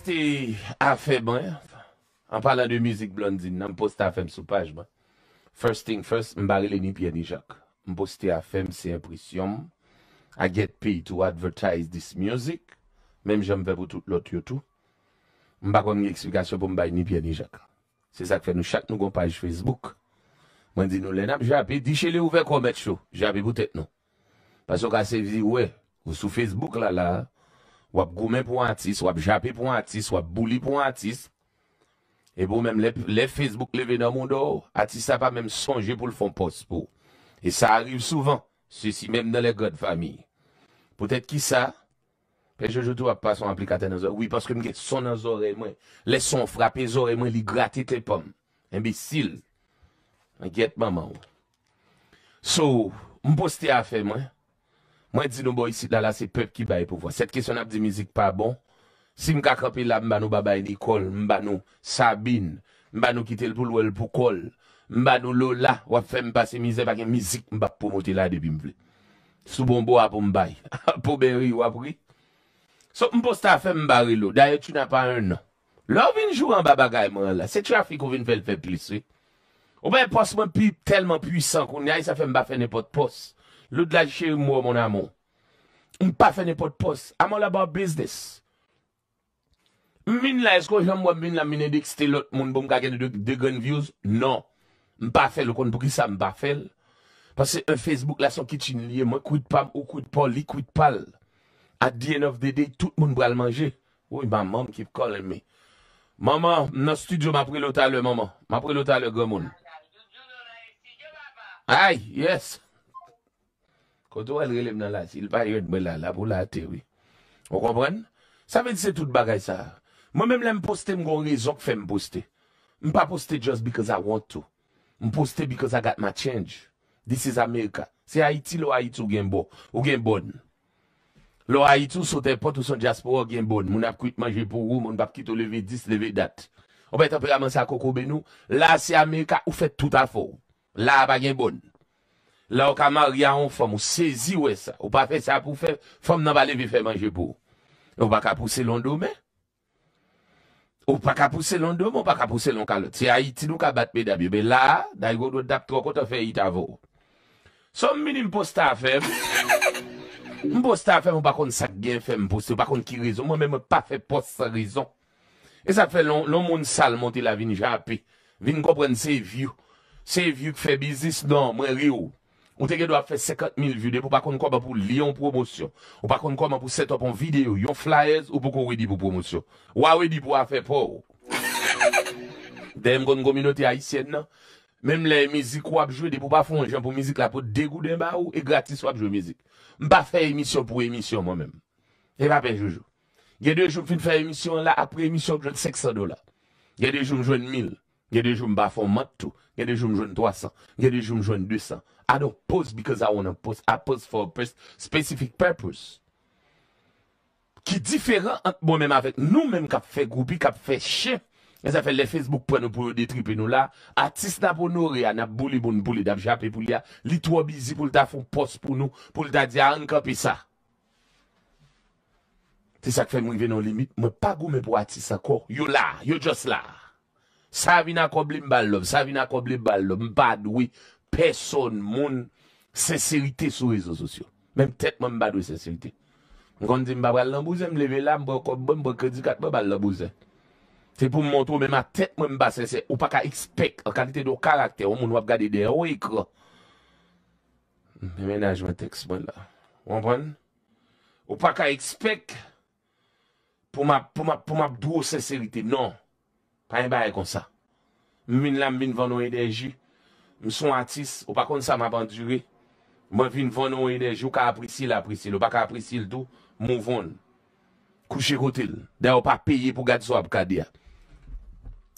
Mposte afem bref, an pala de mizik blondin nan, mposte afem sou pajman. First thing first, mbarele ni pye ni jak. Mposte afem se imprisyon, I get paid to advertise this music, menm jenm ve pou tout lot yotou. Mbakon nye eksplikasyon pou mbay ni pye ni jak. Se sak fe nou chak nou kon pajj Facebook. Mwen di nou len ap, jay api, di chele ouvek ou met chou, jay api boutet nou. Paso kase vi ouwe, ou sou Facebook lala, Wap gome pou an tis, wap jape pou an tis, wap buli pou an tis. E pou mèm le Facebook leve nan moun do, ati sa pa mèm sonje pou l'fon pos pou. E sa arrive souvan, sisi mèm nan le god fami. Pote t ki sa, pe je joutou wap pa son aplikate nan zore. Oui, paske m get son nan zore mwen. Les son frape zore mwen li gratite pom. Mbisil. M get maman wè. So, m poste afe mwen. Mwen di nou bo yisit la la se pep ki bay pou fwa. Set kesyon ap di mizik pa bon. Si mka kapil la mba nou ba bay Nikol, mba nou Sabine, mba nou kitel pou lwel pou kol, mba nou Lola, wap fè mba se mizè fake mizik mba pou moti la debi mvle. Sou bonbo wap ou mbay, pou beri wap wik. Sot mpo sta fè mba relo, daye tu na pa un an. Lò vini jou an ba bagayman la, se trafik ou vini fè lfeb plisri. Ou bay posman pi telman pwisan kon nye a yisa fè mba fè ne pot pos. Lout la che mwa moun amon. M pa fe ne pot pos. Amon la ba biznes. Min la, esko jan mwa min la min edik stelot moun bon kaken de gun views? Non. M pa fe lukon pou ki sa m pa fe l. Pase un Facebook la son kitchen liye mwen kouit pam ou kouit pa li kouit pal. At the end of the day, tout moun bral manje. Ouye, ma mom keep calling me. Maman, nan studio ma pre louta le maman. Ma pre louta le gomoun. Ay, yes. Ko tou el relem nan la, si il pa yon be la, la pou la ate we. O kompren? Sa ve di se tout bagay sa. Mwen men mwen poste mwen go re, zok fe mwen poste. Mwen pa poste just because I want to. Mwen poste because I got my change. This is Amerika. Se Haiti, lo Haiti ou gen bon. Ou gen bon. Lo Haiti, sou te pot ou son diaspora ou gen bon. Mwen apkwit manje pou rou, mwen apkwit ou leve dis, leve dat. O bete apwe yaman sa koko be nou. La se Amerika, ou fet tout a fo. La apwa gen bon. La ou ka mar ya an fòm, ou sezi wè sa. Ou pa fè sa pou fè, fòm nan balè vi fè manjè pou. Ou pa ka pousse londou mè? Ou pa ka pousse londou mè, ou pa ka pousse londou kalot. Se a iti nou ka bat mè da bibe, la, da yi go do dap trok, o te fè ita vò. Son mè ni m'posta fèm. M'posta fèm ou pa kon sak gen fèm m'posta, ou pa kon ki rizon. Mè mè mè pa fè posta rizon. E sa fè loun, loun moun sal monti la vin jan apè. Vin go pren se vyu. Se vyu k fè bizis nan, mwen ri ou Ou te gen do a fe sekat mil vide pou pa kon kon pa pou liyon promosyon. Ou pa kon kon pa pou setopon videyo, yon flyers ou pou kon we di pou promosyon. Ou a we di pou a fe pou. Dem kon gominote a isyen nan. Mem le mizik wap jwe, de pou pa fon jwen pou mizik la pou degou den ba ou, e gratis wap jwe mizik. Mpa fe emisyon pou emisyon mwen men. E pa pe jujou. Gen de jwem fin fe emisyon la, apre emisyon jwen seksan dola. Gen de jwem jwen mil, gen de jwem ba fon matou, gen de jwem jwen 300, gen de jwem jwen 200. I don't post because I want to post. I post for a specific purpose. Ki diferent an bon men avet nou men kap fe goupi, kap fe che. E zafen le Facebook pou an nou pou yo detripe nou la. Atis na pou nou re an ap bouliboun, boulid ap jappe pou li a. Lit wabizi pou lta foun post pou nou, pou lta di an kapi sa. Ti sa kfe mwen venon limit, mwen pa goumen pou atis sa kou. Yo la, yo just la. Savi nan kobli mbal love, savi nan kobli mbal love, mbad wey. person moun seserite sou rezo sosyo. Mem tet moun badwe seserite. M kon di m babal nan bouze, m leve lam m bako m bako di kat m babal nan bouze. Se pou m montou, men ma tet moun basese, ou pa ka expect akalite do karakter, ou moun wap gade dey, ou ekro. Mwenajman tekst moun la. Wanpon? Ou pa ka expect pou m ap dou seserite. Non. Kan yon baye kon sa. Min lam vin van ou enerji, M sou atis. Ou pa kon sa m apandjouye. Mwen vin von ou ene. Jou ka apresi la apresi. Ou pa ka apresi l do. M ou von. Kouche kotil. De ou pa peye pou gade sou ap kade ya.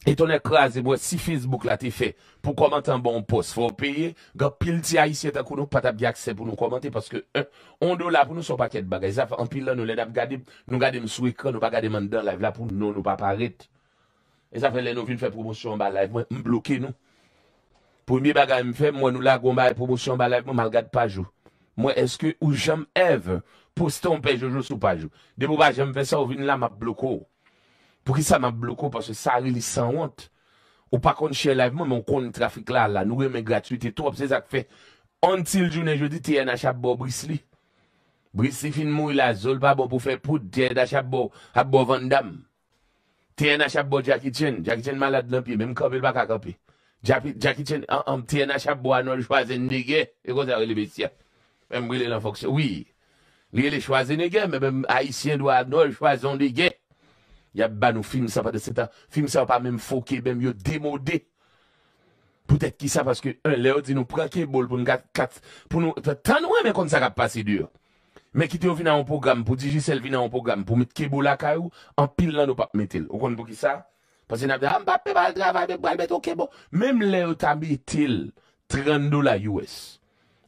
E ton ek raze mwen si Facebook la te fe. Pou komante an bon post. Fou peye. Gop pil ti a isye takou nou patap gakse pou nou komante. Paske e. Ondo la pou nou sou paket bagay. E zafan an pil la nou lèd ap gade. Nou gade m sou ekran. Nou pa gade mandan live la pou nou. Nou pa paret. E zafan lèd nou vin fè promosyon ba live. Pou mi baga mi fe, mwen nou la gom ba e promosyon ba live mwen mal gade pajou. Mwen eske ou jom ev poston pejoujous ou pajou. Demou ba jom fe sa ou vin la map blokou. Pou ki sa map blokou, paswe sa rili sanwant. Ou pakon chen live mwen, mwen kon trafik la la. Nou we men gratuite trop, se zak fe. Until jounen jodi, teye na chapbo brisli. Brisli fin mou ila zol pa bon pou fe poud, teye da chapbo apbo vandam. Teye na chapbo Jackie Chan, Jackie Chan malad lampi, menm kapil baka kapi. Dja ki chen, anm ten a chap bo anol chwazen de ge, e kon se a rele besye. Mem rele nan fokse, wii, rele chwazen de ge, me bem a isyen do anol chwazen de ge. Yab ban ou film sa pa de seta, film sa pa mem fokye, bem yo demode. Poutet ki sa, paske, le ou di nou pra kebol pou nou kat kat, pou nou, tan wè men kon se kap pasi dur. Men ki te ou vina an program, pou DJ Sel vina an program, pou met kebol akay ou, an pil nan nou pa metel. O kon pou ki sa? Pase nap de, am ah, pap pe bal dravay, be bral bet ou kebo. Mem le ou tabi itil, 30 do la US.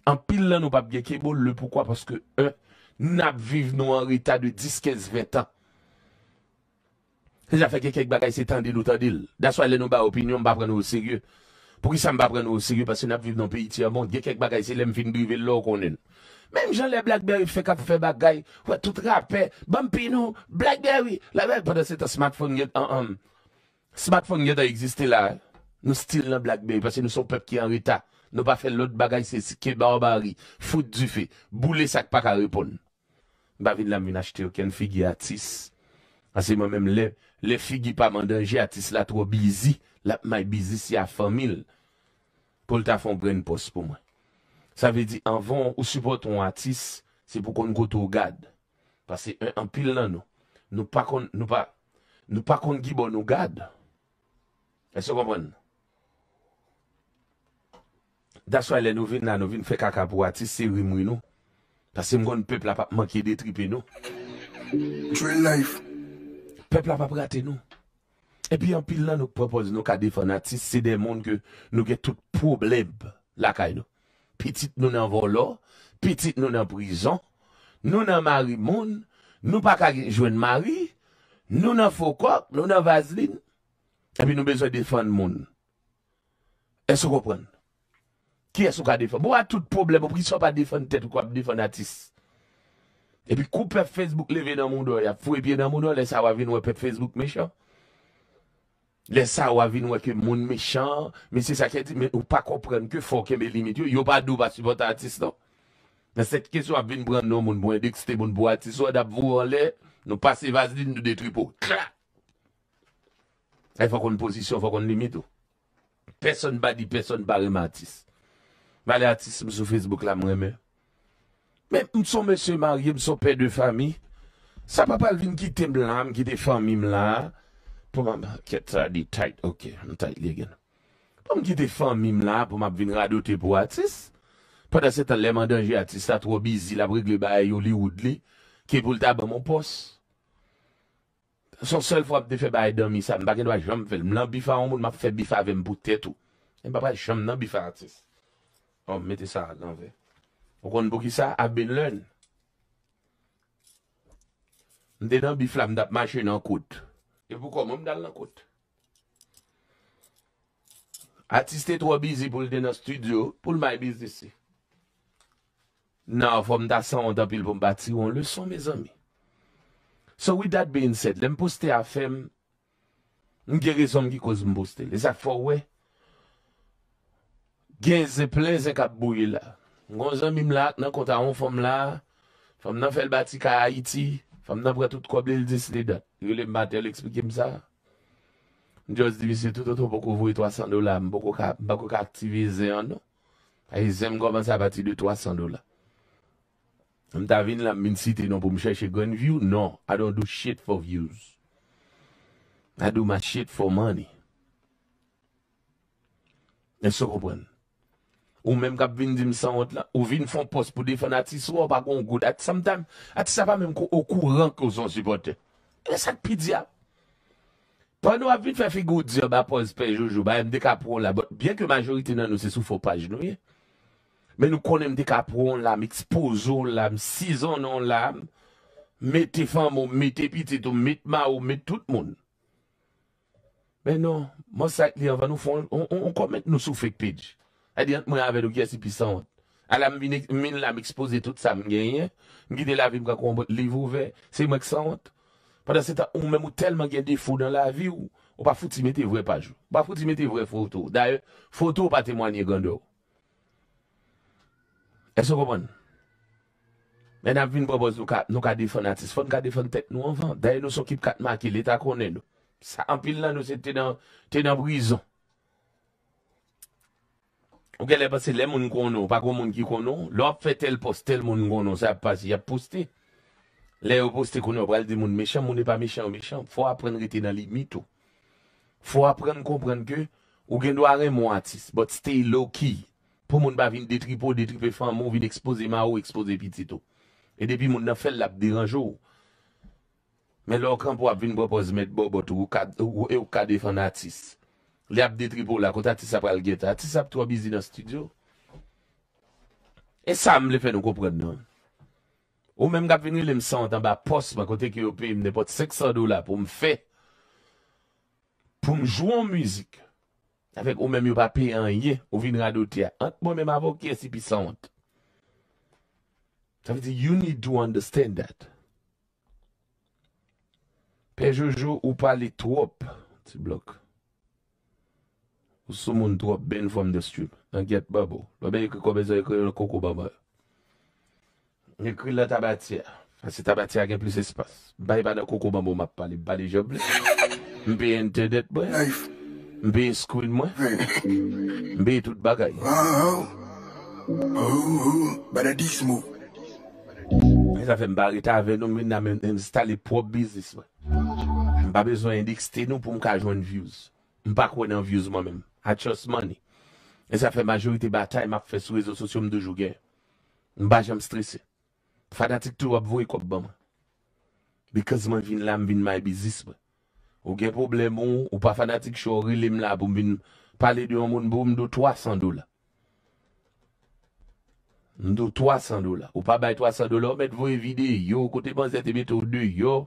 An pil la nou pap ge kebo, le poukwa? Paske, e, nap viv nou an rita de 10-15-20 an. Se zafek ye kek bagay se tan di nou ta dil. Daswa le nou ba opinyon, mba pre nou o sirye. Pou ki sa mba pre nou o sirye, paske nap viv nou pi iti a mont. Ye kek bagay se lem fin bive lò konen. Mem jan le Blackberry fe kap fe bagay, wè tout rapè, bampi nou, Blackberry. La vèk pa de se ta smartphone yet, an an. Smartphone gen da existe la, nou stil nan Blackberry, pase nou sou pep ki an reta, nou pa fe lout bagay se si ke barbari, foute du fe, boule sak pa ka repon. Ba vin la min achte yo ken figi atis, pase mwen menm le, le figi pa mandanje atis la tro bizi, la may bizi si a famil, pou lta fon breyne pos pou mwen. Sa ve di, an von ou supporton atis, se pou kon goto gad, pase an pil nan nou, nou pa kon gibo nou gad, E se kompon. Daswa elen nou vin nan nou vin fe kaka pou atis se wimou nou. Pase mgon pepl apap manke de tripe nou. Pepl apap rate nou. E pi yon pil nan nou propose nou kade fon atis se de moun ke nou gen tout problem lakay nou. Pitit nou nan volor, pitit nou nan prison, nou nan mari moun, nou pa kage jwen mari, nou nan fokok, nou nan vaslin. Epi nou bezwe defan moun. E sou kopren. Ki e sou ka defan. Bo a bon, tout problem. O pri sou pa defan tet ou kwa defan atis. Epi kou pe Facebook leve nan moun do. Ya fwe pe nan moun do. Lè sa wavin wè pe Facebook mechan. Lè sa wavin wè ke moun mechan. Bon Mè se sakè ti. Mè ou pa kopren. Ke fò ke me limit yo. Yo pa douba si bote atis no. Mè set kes ou ap vin brand nou moun moun. Mwen dek se te moun bote atis. Wè da voun lè. Nou pa se vaz din nou de tripo. Klaa. E fwa konn posisyon, fwa konn limit ou. Peson ba di, peson ba rematis. Ba le atis msou Facebook la mre me. Men mson msou msou marye, mson pe de fami. San pa pa vin kitem lan, mki defan mim la. Po mman, ket di tight, oke, nou tight li gen. Po mki defan mim la, po mman vin radeote pou atis. Padase tan leman danje atis, sa tro bizi la bregle ba ayou li ou li. Ke pou l taban mwen posi. Sonsol fwa ap de fe baye dami sa m bagen waj jom vel. M lan bifa an moun ma fe bifa ave m boutet ou. E m papay jom nan bifa atis. Om meti sa nan ve. O konn bo ki sa ap bin lön. M de nan bifla m dat masye nan kout. E pou kom m dal nan kout. Atis te tro bizi pou l de nan studio pou l may bizisi. Nan fwa m da san w dan pil pou m bati w an le son me zami. So with that being said, lèm poste a fèm ngere som ki koz mboste. E sa fò wè, gen zè plè zè kap bouye la. Mgon zèm im lak nan konta an fòm la, fòm nan fèl bati ka Haiti, fòm nan pratout kwa blèl dis lè dat. Yole mbate, yo l'eksplike msa. Ndjòz divise toutoton bako vwe 300 dola, mboko ka aktivize yon. A yi zèm goman sa bati de 300 dola. M ta vin la min site nan pou m chèche gun view? Non, I don't do shit for views. I do my shit for money. E so kopwen. Ou menm kap vin dim san hot la, ou vin fon pos pou defan ati sou apakon goud, ati sa pa menm kou okou rank kou son supporte. E sa kpidia. Ah? Pan nou ap vin fefi goud zyo ba pos pejoujou, ba m deka pro la, bon, byen ke majorite nan nou se sou fopaj nou ye, Men nou konen mde kapron la, m'exposon la, m'sizon nan la, met te fam ou, met te pitit ou, met ma ou, met tout moun. Men nou, monsak li an van nou fon, on kon met nou soufek pij. Adi an mwen anve nou gyesi pisant. Alam m'in la m'expose tout sa m'genyen, m'gide la vin kwa kon bot livou ve, se mwen ksant. Padan se ta ou men mou telman gen defou nan la vi ou, ou pa fout si mette vwè pajou, pa fout si mette vwè fotou. Da e, fotou pa temwanyen gandouk. Eso kou bon? Men ap vin boboz nou ka defon atis. Fon ka defon tek nou anvan. Daye nou son kip kat maki leta konen nou. Sa anpil lan nou se te nan brizon. Ou gen le basi le moun konon. Pakou moun ki konon. Lop fe tel pos tel moun konon. Sa ap basi yap poste. Le yo poste konon pral de moun mecham. Moun e pa mecham mecham. Fou ap pren rete nan li mito. Fou ap pren kompren ke. Ou gen do are moun atis. Bot ste lo ki. Ou gen do are moun atis. Ou moun ba vin detripo, detripe fan, moun vin expose ma ou expose pitito. E depi moun nan fel la ap deranjou. Men lor kran pou ap vin propos met bo bot ou e ou kade fan atis. Li ap detripo la kont atis ap algeta. Atis ap to a bizi nan studio. E sa m le fe nou kopred nou. Ou men m gap vin li m sentan ba pos ma kote ki yo pe im ne pot seksan do la pou m fe. Pou m jou an mizik. Fèk ou mèm yo pa pi an ye, ou vin rado tia. Ant mò mèm avokye si pisant. Sa fè ti, you need to understand that. Pejoujou ou pali twop, ti blok. Ou sou moun twop ben fòm de stup. An get babo. Mwen yon koube zon yon koukou babo. Yon koube la tabatia. Asi tabatia gen plis espas. Bayi ba de koukou babo map pali. Bayi joble. Mpe internet boyan. Mbe eskuwen mwen, mbe etout bagay. Waw, waw, waw, waw, waw, waw, waw, waw, waw, waw, waw, waw, waw, waw, waw. E se fe mba reta ve nou men nan men enstale pou wop bizis mwen. Mba bezwen endek steno pou mka joun views. Mba kwen an views mwen men, atyos money. E se fe majyorite ba tay ma feswez ososyon mde jou gen. Mba jem stresse. Fada tik tou wap vo ekop ban mwen. Bikaz mwen vin lan, vin my bizis mwen. Ou gen problem moun, ou pa fanatik chou rilem la pou m bin pale di yon moun bou m do 300 dola. M do 300 dola. Ou pa bay 300 dola, mèd vou evide, yo, kou te panze te meto dè, yo.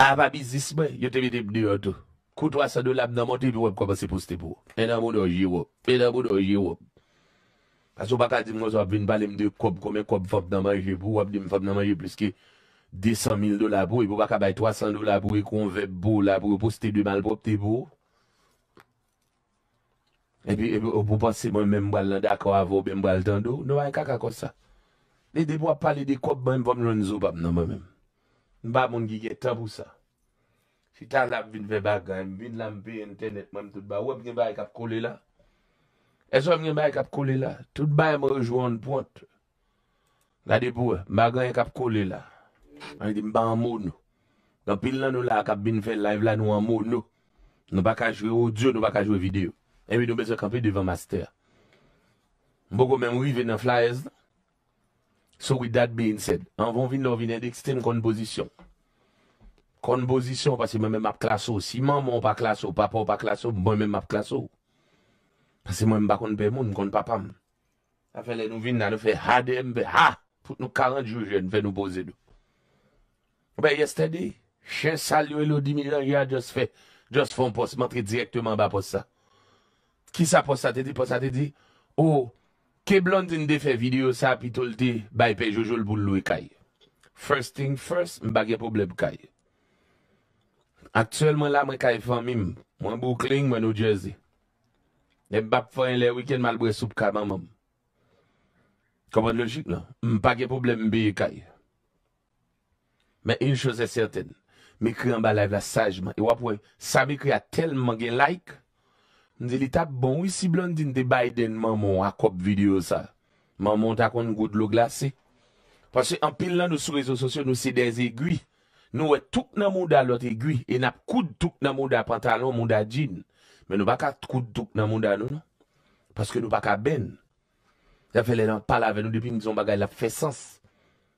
Ava bizisme, yo te meto e dè yon tou. Kou 300 dola m nanmote, yon wèm kòp anse poste pou. E nanmou doji wòp, e nanmou doji wòp. Asou baka di m waz wap vin pale m de kòp, kòmè kòp fòp nanmaje pou, wèm di m fòp nanmaje plus ki... Desan mil do la bou, e pou baka bay 300 do la bou, e kon vep bou la bou, pou sti de mal pou pte bou. E pi, e pou posi mwen men mbal la daka wavou, men mbal tando, nou an kaka kosa. Le de pou ap pale de kop mwen mbom loun zo bap nan mwen men. Nba moun gigye tabousa. Si talap vin ve bagan, vin lampe internet mwen tout ba, ou mwen mwen mba kap kole la. E sou mwen mba kap kole la, tout ba mwen jouan pwant. La de pou, mba gang kap kole la. Anye di mba anmou nou. Nan pil nan nou la akab bin fè live la nou anmou nou. Nou baka jwe ou diyo, nou baka jwe videyo. Emi nou bezè kampi deva master. Bogo men wivè nan flyers. So with that being said, an von vin nou vin en dekstèn konpozisyon. Konpozisyon pasi mwen men map klaso. Si mwen mwen pa klaso, papa ou pa klaso, mwen men map klaso. Pasi mwen mba konpe moun, konpapam. A fè lè nou vin nan nou fè ha de mbe ha. Pout nou karan diyo jwen fè nou boze nou. Be yeste di, che sal yo e lo di milyon ya just fè, just fè un post mantri direktman ba post sa. Ki sa post sa te di, post sa te di, ou, oh, ke blon din de fè video sa pi tol te, bay pe jojol pou lou e kaye. First thing first, m bagye pou blem kaye. Aktuelman la m kaye fè an mim, mwen bou kling mwen ou jersey. Ne bap fè an le wikend mal bwe soub kaban mam. Koman logik la, non? m bagye pou blem biye kaye. Men yon chose serten, mi kri an ba live la sajman. E wapwe, sa mi kri a telman gen like. Ndi li tap bon, wisi blondin de Biden man moun akop video sa. Man moun takon gout lo glase. Pase an pil nan nou sou rezo sosyo nou se dez egui. Nou wè touk nan moun da lot egui. E nap koud touk nan moun da pantalon moun da jean. Men nou baka koud touk nan moun da nou nan. Pase ke nou baka ben. Ya fele nan pal ave nou depi mizon bagay la fe sens.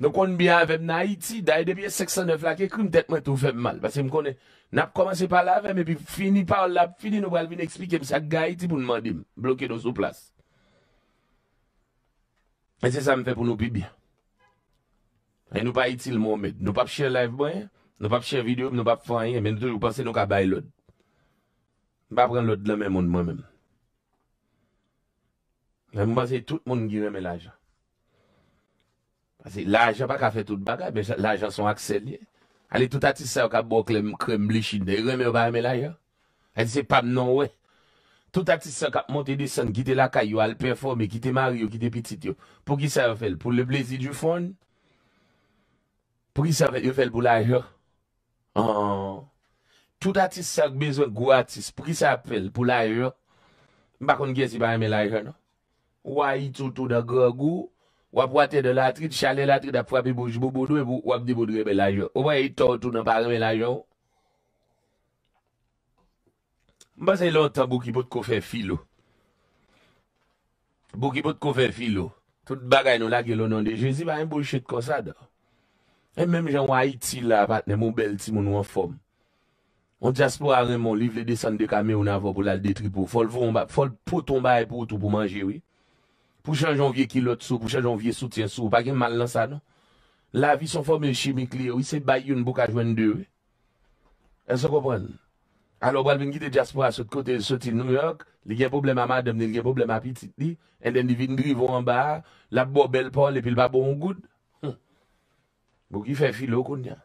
Nou konn byan avem nan iti, daye depye seksan ne flake, krim tet men tou fem mal. Pase m konnen, nap komanse pal avem, epi fini pal la, fini nou pal vin ekspikem. Sa ga iti pou nman dim, blokido sou plas. E se sa m fe pou nou pi bi. E nou pa iti l moun med. Nou pap share live bwen, nou pap share video, nou pap fanyen, men nou tou yu panse nou ka bay lod. Nou pa pran lod la men moun mwen men. E m panse tout moun gire men la jan. La ajan pa ka fe tout baga, la ajan son aksel ye. Ale tout atis sa yo ka bok lem krem li shin de, reme yo ba yeme la yo. El se pam non we. Tout atis sa yo ka monte di san, gite laka yo al performe, gite mar yo, gite pitit yo. Pou ki sa yo fel? Pou le blezi di fon? Pou ki sa yo fel pou la yo? Tout atis sa yo bezwen gwa atis, pou ki sa yo fel pou la yo? Bakon gen si ba yeme la yo no. Ou a yi tou tou da gwa gwo? Wap wate de la trit, chale la trit ap wap e bouj, bou bou dwe pou wak di bou dwe pe la jow. Owa yi tou tou nan paran me la jow. Mba se yi lontan bou ki pot kofè filo. Bou ki pot kofè filo. Tout bagay nou lage loun an de. Je zi ba yi mbouj chet kon sa da. Yi menm jan wai iti la patne moun bel ti moun wan fom. On jaspo a remon liv le desan de kame yon avon pou lal detri pou. Fol pou tomba yi pou tou pou manje wey. Pouche an janvye kilot sou, pouche an janvye soutyen sou, pa gen man lan sa no. La vi son fome chimik li, ou i se bay yon bouk a jwen dewe. El so kopon. Alo, wal mingi de Jaspo a sot kote, sot in New York, li gen poublem a madem, li gen poublem a pitit li, el den di vin grivou an ba, la bo bel pol, epil ba bon goud. Hm. Bouk i fe filo koun ya.